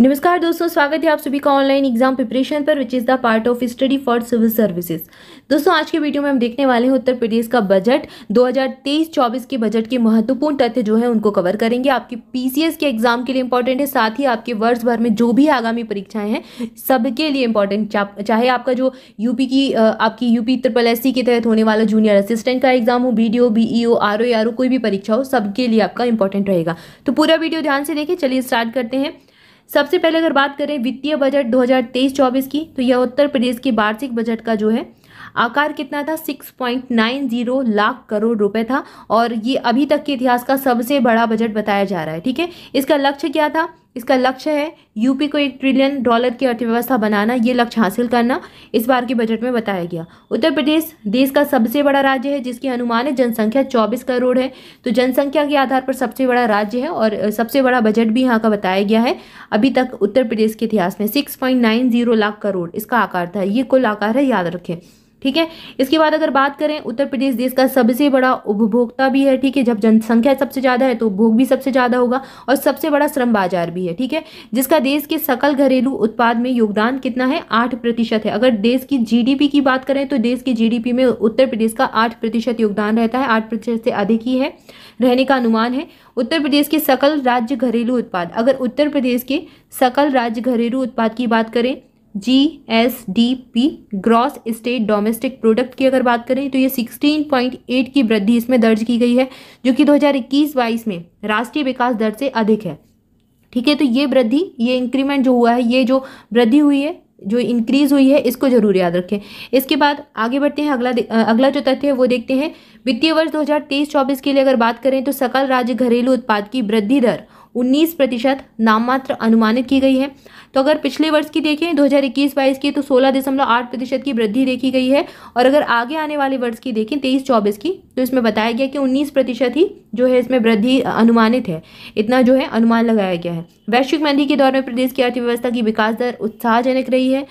नमस्कार दोस्तों स्वागत है आप सभी का ऑनलाइन एग्जाम प्रिपरेशन पर which is the part of study for civil services दोस्तों आज के वीडियो में हम देखने वाले हैं उत्तर प्रदेश का बजट 2023-24 के बजट के महत्वपूर्ण तथ्य जो है उनको कवर करेंगे आपके पीसीएस के एग्जाम के लिए इंपॉर्टेंट है साथ ही आपके वर्ष भर में जो भी आगामी परीक्षाएं हैं सबके लिए इंपॉर्टेंट चाहे आपका जो यूपी की आपकी यूपी ट्रिपल एस के तहत होने वाला जूनियर असिस्टेंट का एग्जाम हो B D O B O R O कोई भी परीक्षा हो सबके लिए आपका इंपॉर्टेंट रहेगा तो पूरा वीडियो ध्यान से देखें चलिए स्टार्ट करते हैं सबसे पहले अगर बात करें वित्तीय बजट 2023-24 की तो यह उत्तर प्रदेश के वार्षिक बजट का जो है आकार कितना था 6.90 लाख करोड़ रुपए था और ये अभी तक के इतिहास का सबसे बड़ा बजट बताया जा रहा है ठीक है इसका लक्ष्य क्या था इसका लक्ष्य है यूपी को एक ट्रिलियन डॉलर की अर्थव्यवस्था बनाना ये लक्ष्य हासिल करना इस बार के बजट में बताया गया उत्तर प्रदेश देश का सबसे बड़ा राज्य है जिसकी अनुमानित जनसंख्या 24 करोड़ है तो जनसंख्या के आधार पर सबसे बड़ा राज्य है और सबसे बड़ा बजट भी यहाँ का बताया गया है अभी तक उत्तर प्रदेश के इतिहास में सिक्स लाख करोड़ इसका आकार था ये कुल आकार है याद रखें ठीक है इसके बाद अगर बात करें उत्तर प्रदेश देश का सबसे बड़ा उपभोक्ता भी है ठीक है जब जनसंख्या सबसे ज़्यादा है तो उपभोग भी सबसे ज़्यादा होगा और सबसे बड़ा श्रम बाजार भी है ठीक है जिसका देश के सकल घरेलू उत्पाद में योगदान कितना है आठ प्रतिशत है अगर देश की जीडीपी की बात करें तो देश की जीडीपी में उत्तर प्रदेश का आठ प्रतिशत योगदान रहता है आठ प्रतिशत से अधिक ही है रहने का अनुमान है उत्तर प्रदेश के सकल राज्य घरेलू उत्पाद अगर उत्तर प्रदेश के सकल राज्य घरेलू उत्पाद की बात करें G S D P gross state domestic product की अगर बात करें तो ये 16.8 की वृद्धि इसमें दर्ज की गई है जो कि 2021-22 में राष्ट्रीय विकास दर से अधिक है ठीक है तो ये वृद्धि ये इंक्रीमेंट जो हुआ है ये जो वृद्धि हुई है जो इंक्रीज हुई है इसको जरूर याद रखें इसके बाद आगे बढ़ते हैं अगला अगला जो तथ्य है वो देखते हैं वित्तीय वर्ष 2023-24 के लिए अगर बात करें तो सकल राज्य घरेलू उत्पाद की वृद्धि दर उन्नीस प्रतिशत नाममात्र अनुमानित की गई है तो अगर पिछले वर्ष की देखें 2021-22 की तो सोलह दशमलव आठ प्रतिशत की वृद्धि देखी गई है और अगर आगे आने वाले वर्ष की देखें 23-24 की तो इसमें बताया गया कि 19 प्रतिशत ही जो है इसमें वृद्धि अनुमानित है इतना जो है अनुमान लगाया गया है वैश्विक मंदी के दौर में प्रदेश की अर्थव्यवस्था की विकास दर उत्साहजनक रही है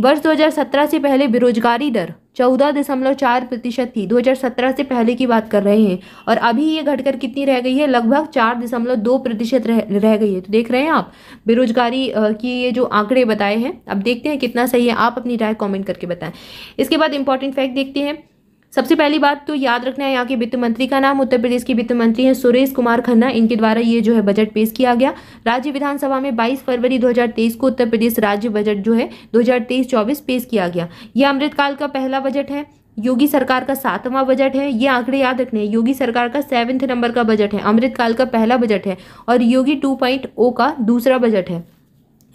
वर्ष दो से पहले बेरोजगारी दर चौदह दशमलव चार प्रतिशत थी 2017 से पहले की बात कर रहे हैं और अभी ये घटकर कितनी रह गई है लगभग चार दशमलव दो प्रतिशत रह, रह गई है तो देख रहे हैं आप बेरोजगारी की ये जो आंकड़े बताए हैं अब देखते हैं कितना सही है आप अपनी राय कमेंट करके बताएं इसके बाद इंपॉर्टेंट फैक्ट देखते हैं सबसे पहली बात तो याद रखना है यहाँ के वित्त मंत्री का नाम उत्तर प्रदेश के वित्त मंत्री हैं सुरेश कुमार खन्ना इनके द्वारा ये जो है बजट पेश किया गया राज्य विधानसभा में 22 फरवरी 2023 को उत्तर प्रदेश राज्य बजट जो है 2023-24 पेश किया गया यह अमृतकाल का पहला बजट है योगी सरकार का सातवां बजट है ये आंकड़े याद रखने हैं योगी सरकार का सेवन्थ नंबर का बजट है अमृतकाल का पहला बजट है और योगी टू का दूसरा बजट है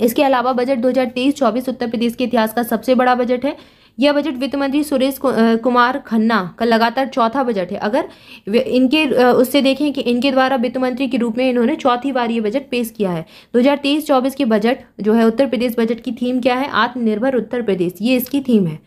इसके अलावा बजट 2023-24 उत्तर प्रदेश के इतिहास का सबसे बड़ा बजट है यह बजट वित्त मंत्री सुरेश कुमार खन्ना का लगातार चौथा बजट है अगर इनके उससे देखें कि इनके द्वारा वित्त मंत्री के रूप में इन्होंने चौथी बार ये बजट पेश किया है 2023-24 के बजट जो है उत्तर प्रदेश बजट की थीम क्या है आत्मनिर्भर उत्तर प्रदेश ये इसकी थीम है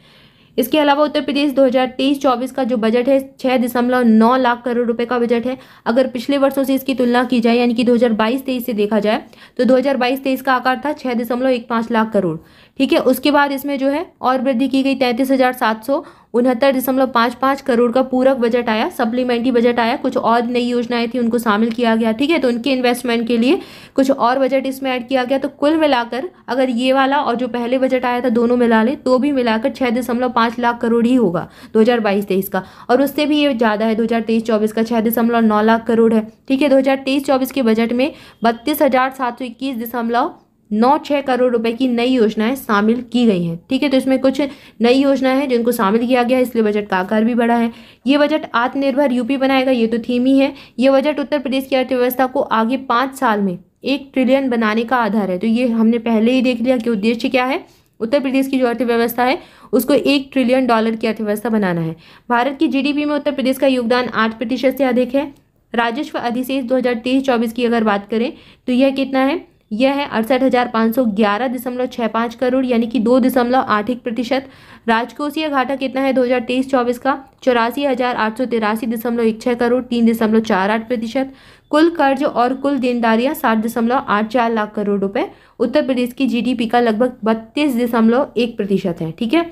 इसके अलावा उत्तर प्रदेश 2023-24 का जो बजट है छः दशमलव नौ लाख करोड़ रुपए का बजट है अगर पिछले वर्षों से इसकी तुलना की जाए यानी कि 2022-23 से देखा जाए तो 2022-23 का आकार था छः दशमलव एक पाँच लाख करोड़ ठीक है उसके बाद इसमें जो है और वृद्धि की गई तैंतीस हज़ार सात सौ उनहत्तर दशमलव पाँच पाँच करोड़ का पूरक बजट आया सप्लीमेंट्री बजट आया कुछ और नई योजनाएं थी उनको शामिल किया गया ठीक है तो उनके इन्वेस्टमेंट के लिए कुछ और बजट इसमें ऐड किया गया तो कुल मिलाकर अगर ये वाला और जो पहले बजट आया था दोनों मिला लें तो भी मिलाकर छः दशमलव पाँच लाख करोड़ ही होगा दो हज़ार बाईस तेईस का और उससे भी ये ज़्यादा है दो हज़ार तेईस चौबीस का छः दशमलव नौ लाख करोड़ है ठीक है दो हज़ार तेईस चौबीस के बजट में बत्तीस हज़ार सात सौ इक्कीस दशमलव नौ छः करोड़ रुपए की नई योजनाएं शामिल की गई हैं ठीक है तो इसमें कुछ नई योजनाएं हैं जिनको शामिल किया गया है इसलिए बजट का आकार भी बढ़ा है ये बजट आत्मनिर्भर यूपी बनाएगा ये तो थीम ही है ये बजट उत्तर प्रदेश की अर्थव्यवस्था को आगे पाँच साल में एक ट्रिलियन बनाने का आधार है तो ये हमने पहले ही देख लिया कि उद्देश्य क्या है उत्तर प्रदेश की जो अर्थव्यवस्था है उसको एक ट्रिलियन डॉलर की अर्थव्यवस्था बनाना है भारत की जीडीपी में उत्तर प्रदेश का योगदान आठ प्रतिशत से अधिक है राजस्व अधिशेष 2023-24 की अगर बात करें तो यह कितना है यह है अड़सठ हज़ार पाँच सौ ग्यारह दशमलव छः पाँच करोड़ यानी कि दो दशमलव आठ एक प्रतिशत राजकोषीय घाटा कितना है दो हज़ार तेईस चौबीस का चौरासी हज़ार आठ सौ तिरासी दशमलव एक छः करोड़ तीन दशमलव चार आठ प्रतिशत कुल कर्ज और कुल देनदारियां सात दशमलव आठ चार लाख करोड़ रुपए उत्तर प्रदेश की जीडीपी का लगभग बत्तीस दशमलव एक प्रतिशत है ठीक है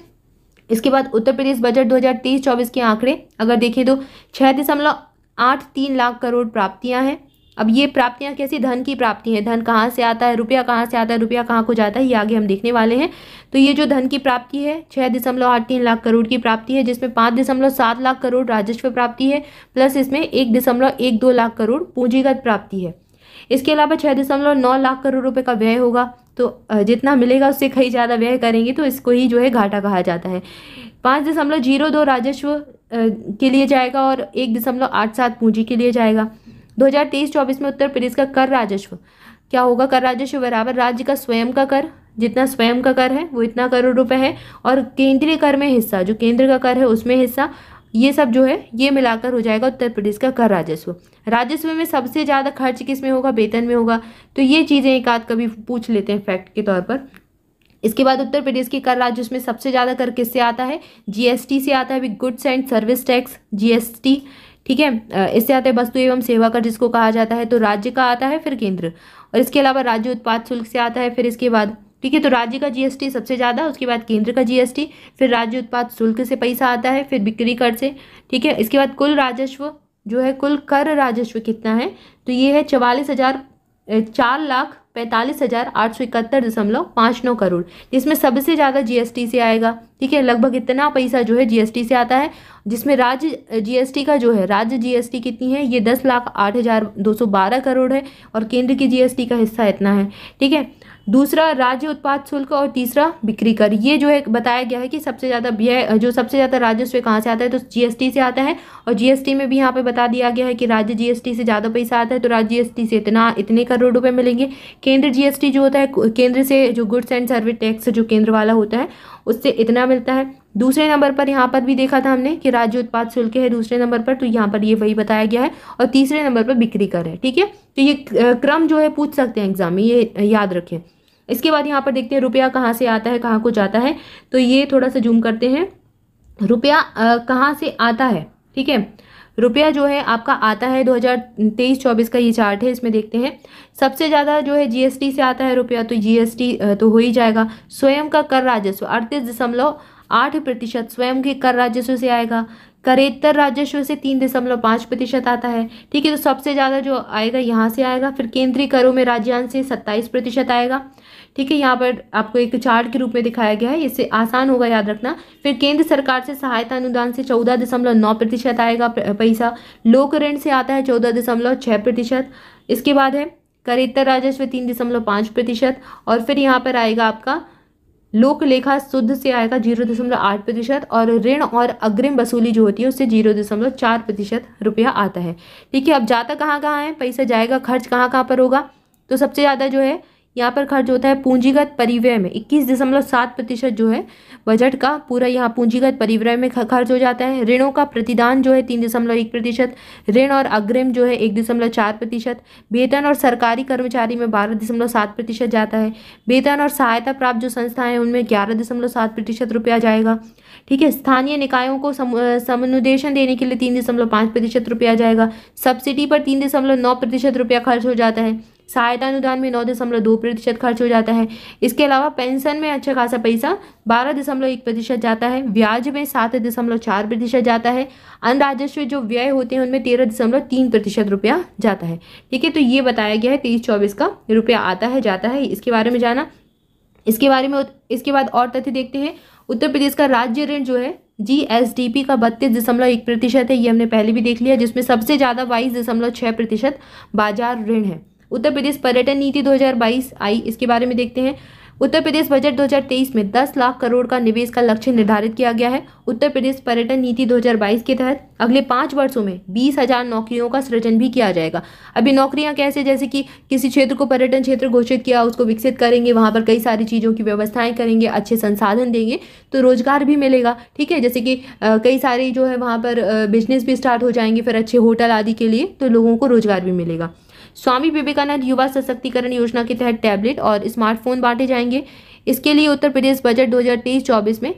इसके बाद उत्तर प्रदेश बजट दो हजार के आंकड़े अगर देखें तो छः दशमलव आठ तीन लाख करोड़ प्राप्तियां हैं अब ये प्राप्तियाँ कैसी धन की प्राप्ति है धन कहाँ से आता है रुपया कहाँ से आता है रुपया कहाँ को जाता है ये आगे हम देखने वाले हैं तो ये जो धन की प्राप्ति है छः दशमलव आठ तीन लाख करोड़ की प्राप्ति है जिसमें पाँच दशमलव सात लाख करोड़ राजस्व प्राप्ति है प्लस इसमें एक दशमलव एक दो लाख करोड़ पूंजीगत प्राप्ति है इसके अलावा छः दशमलव नौ लाख करोड़ रुपये का व्यय होगा तो जितना मिलेगा उससे कहीं ज़्यादा व्यय करेंगे तो इसको ही जो है घाटा कहा जाता है पाँच दशमलव जीरो दो राजस्व के लिए जाएगा और एक दशमलव आठ सात पूंजी के लिए जाएगा दो हजार में उत्तर प्रदेश का कर राजस्व क्या होगा कर राजस्व बराबर राज्य का स्वयं का कर जितना स्वयं का कर है वो इतना करोड़ रुपए है और केंद्रीय कर में हिस्सा जो केंद्र का कर है उसमें हिस्सा ये सब जो है ये मिलाकर हो जाएगा उत्तर प्रदेश का कर राजस्व राजस्व में सबसे ज़्यादा खर्च किस में होगा वेतन में होगा तो ये चीज़ें एक आध कभी पूछ लेते हैं फैक्ट के तौर पर इसके बाद उत्तर प्रदेश के कर राज्य में सबसे ज़्यादा कर किससे आता है जीएसटी से आता है goods and service tax GST ठीक है इससे आता है वस्तु एवं सेवा कर जिसको कहा जाता है तो राज्य का आता है फिर केंद्र और इसके अलावा राज्य उत्पाद शुल्क से आता है फिर इसके बाद ठीक है तो राज्य का जीएसटी सबसे ज़्यादा उसके बाद केंद्र का जीएसटी फिर राज्य उत्पाद शुल्क से पैसा आता है फिर बिक्री कर से ठीक है इसके बाद कुल राजस्व जो है कुल कर राजस्व कितना है तो ये है चवालीस हज़ार चार लाख पैंतालीस हज़ार आठ सौ इकहत्तर दशमलव पाँच नौ करोड़ जिसमें सबसे ज़्यादा जीएसटी से आएगा ठीक है लगभग इतना पैसा जो है जीएसटी से आता है जिसमें राज्य जीएसटी का जो है राज्य जीएसटी कितनी है ये दस लाख आठ हज़ार दो सौ बारह करोड़ है और केंद्र की जीएसटी का हिस्सा इतना है ठीक है दूसरा राज्य उत्पाद शुल्क और तीसरा बिक्री कर ये जो है बताया गया है कि सबसे ज़्यादा यह जो सबसे ज़्यादा राजस्व कहाँ से आता है तो जीएसटी से आता है और जीएसटी में भी यहाँ पे बता दिया गया है कि राज्य जीएसटी से ज़्यादा पैसा आता है तो राज्य जीएसटी से इतना इतने करोड़ रुपये मिलेंगे केंद्र जीएसटी जो होता है केंद्र से जो गुड्स एंड सर्विस टैक्स जो केंद्र वाला होता है उससे इतना मिलता है दूसरे नंबर पर यहाँ पर भी देखा था हमने कि राज्य उत्पाद शुल्क है दूसरे नंबर पर तो यहाँ पर ये वही बताया गया है और तीसरे नंबर पर बिक्री कर है ठीक है तो ये क्रम जो है पूछ सकते हैं एग्जाम में ये याद रखें इसके बाद यहाँ पर देखते हैं रुपया कहाँ से आता है कहाँ को जाता है तो ये थोड़ा सा जूम करते हैं रुपया कहाँ से आता है ठीक है रुपया जो है आपका आता है 2023-24 का ये चार्ट है इसमें देखते हैं सबसे ज़्यादा जो है जीएसटी से आता है रुपया तो जीएसटी तो हो ही जाएगा स्वयं का कर राजस्व अड़तीस दशमलव आठ प्रतिशत स्वयं के कर राजस्व से आएगा करेतर राजस्व से तीन दशमलव पाँच प्रतिशत आता है ठीक है तो सबसे ज़्यादा जो आएगा यहाँ से आएगा फिर केंद्रीय करों में राज्यांश से सत्ताईस प्रतिशत आएगा ठीक है यहाँ पर आपको एक चार्ट के रूप में दिखाया गया है इससे आसान होगा याद रखना फिर केंद्र सरकार से सहायता अनुदान से चौदह दशमलव नौ प्रतिशत आएगा पैसा लोक ऋण से आता है चौदह दशमलव छः प्रतिशत इसके बाद है करेतर राजस्व तीन दशमलव पाँच प्रतिशत और फिर यहाँ पर आएगा आपका लोक लेखा शुद्ध से आएगा जीरो दशमलव आठ प्रतिशत और ऋण और अग्रिम वसूली जो होती है उससे जीरो दशमलव चार प्रतिशत रुपया आता है ठीक है अब जाता कहाँ कहाँ है पैसा जाएगा खर्च कहाँ कहाँ पर होगा तो सबसे ज़्यादा जो है यहाँ पर खर्च होता है पूंजीगत परिव्यय में इक्कीस दशमलव सात प्रतिशत जो है बजट का पूरा यहाँ पूंजीगत परिव्यय में खर्च हो जाता है ऋणों का प्रतिदान जो है तीन दशमलव एक प्रतिशत ऋण और अग्रिम जो है एक दशमलव चार प्रतिशत वेतन और सरकारी कर्मचारी में बारह दशमलव सात प्रतिशत जाता है वेतन और सहायता प्राप्त जो संस्थाएं हैं उनमें ग्यारह दशमलव सात प्रतिशत रुपया जाएगा ठीक है स्थानीय निकायों को समनुदेशन समुदेशन देने के लिए तीन दशमलव पाँच प्रतिशत रुपया जाएगा सब्सिडी पर तीन दशमलव नौ प्रतिशत रुपया खर्च हो जाता है सहायता अनुदान में नौ दशमलव दो प्रतिशत खर्च हो जाता है इसके अलावा पेंशन में अच्छा खासा पैसा बारह दशमलव एक प्रतिशत जाता है ब्याज में सात दशमलव चार प्रतिशत जाता है अन्य राजस्व जो व्यय होते हैं उनमें तेरह दशमलव तीन प्रतिशत रुपया जाता है ठीक है तो ये बताया गया है तेईस चौबीस का रुपया आता है जाता है इसके बारे में जाना इसके बारे में इसके बाद और तथ्य देखते हैं उत्तर प्रदेश का राज्य ऋण जो है जी एस डी पी का बत्तीस दशमलव एक प्रतिशत है ये हमने पहले भी देख लिया जिसमें सबसे ज़्यादा बाईस दशमलव छः प्रतिशत बाजार ऋण है उत्तर प्रदेश पर्यटन नीति 2022 आई इसके बारे में देखते हैं उत्तर प्रदेश बजट 2023 में 10 लाख करोड़ का निवेश का लक्ष्य निर्धारित किया गया है उत्तर प्रदेश पर्यटन नीति 2022 के तहत अगले पाँच वर्षों में बीस हजार नौकरियों का सृजन भी किया जाएगा अभी नौकरियां कैसे जैसे कि किसी क्षेत्र को पर्यटन क्षेत्र घोषित किया उसको विकसित करेंगे वहाँ पर कई सारी चीज़ों की व्यवस्थाएँ करेंगे अच्छे संसाधन देंगे तो रोजगार भी मिलेगा ठीक है जैसे कि कई सारे जो है वहाँ पर बिजनेस भी स्टार्ट हो जाएंगे फिर अच्छे होटल आदि के लिए तो लोगों को रोजगार भी मिलेगा स्वामी विवेकानंद युवा सशक्तिकरण योजना के तहत टैबलेट और स्मार्टफोन बांटे जाएंगे इसके लिए उत्तर प्रदेश बजट दो हजार में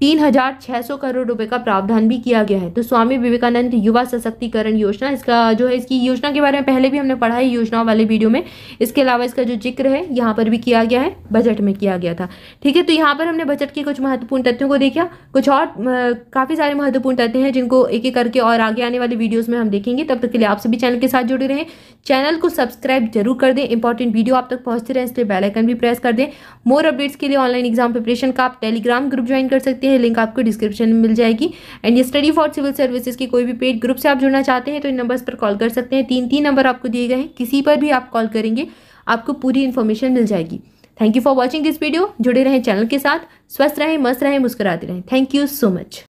तीन हजार छह सौ करोड़ रुपए का प्रावधान भी किया गया है तो स्वामी विवेकानंद युवा सशक्तिकरण योजना इसका जो है इसकी योजना के बारे में पहले भी हमने पढ़ा है योजनाओं वाले वीडियो में इसके अलावा इसका जो जिक्र है यहाँ पर भी किया गया है बजट में किया गया था ठीक है तो यहाँ पर हमने बजट के कुछ महत्वपूर्ण तथ्यों को देखा कुछ और काफ़ी सारे महत्वपूर्ण तथ्य हैं जिनको एक एक करके और आगे आने वाले वीडियोज़ में हम देखेंगे तब तक के लिए आप सभी चैनल के साथ जुड़े रहें चैनल को सब्सक्राइब जरूर कर दें इंपॉर्टेंट वीडियो आप तक पहुंचते रहे इसलिए बेलाइकन भी प्रेस कर दें मोर अपडेट्स के लिए ऑनलाइन एग्जाम प्रिपरेशन का आप टेलीग्राम ग्रुप ज्वाइन कर सकते हैं है लिंक आपको डिस्क्रिप्शन में मिल जाएगी एंड ये स्टडी फॉर सिविल सर्विसेज की कोई भी पेड ग्रुप से आप जुड़ना चाहते हैं तो इन नंबर्स पर कॉल कर सकते हैं तीन तीन नंबर आपको दिए गए हैं किसी पर भी आप कॉल करेंगे आपको पूरी इन्फॉर्मेशन मिल जाएगी thank you for watching this video जुड़े रहें चैनल के साथ स्वस्थ रहें मस्त रहें मुस्कुराते रहें थैंक यू सो मच